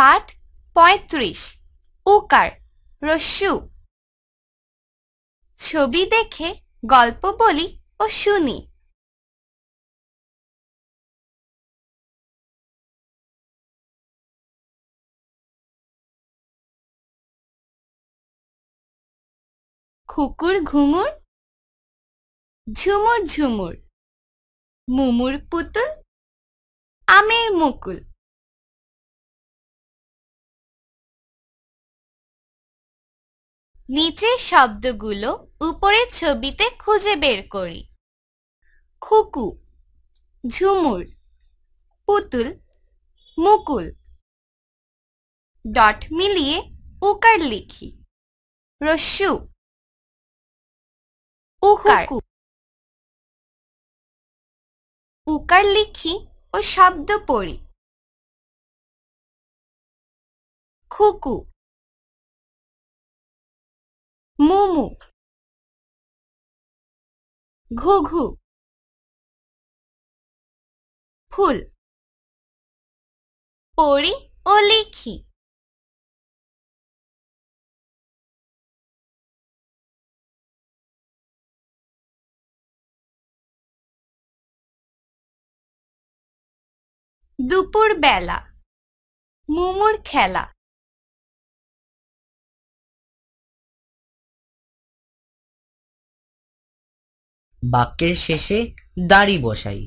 পাঠ পঁয়ত্রিশ উকার রস্যু ছবি দেখে গল্প বলি ও শুনি খুকুর ঘুমুর ঝুমুর ঝুমুর মুমুর পুতুল আমের মুকুল নিচের শব্দগুলো উপরের ছবিতে খুঁজে বের করি খুকু ঝুমুর পুতুল মুকুল ডট মিলিয়ে উকার লিখি রস্যু উকার উকার লিখি ও শব্দ পড়ি খুকু মোমো ঘুঘু ফুল পড়ি ও লিখি দুপুর বেলা মুমুর খেলা বাক্যের শেষে দাড়ি বসাই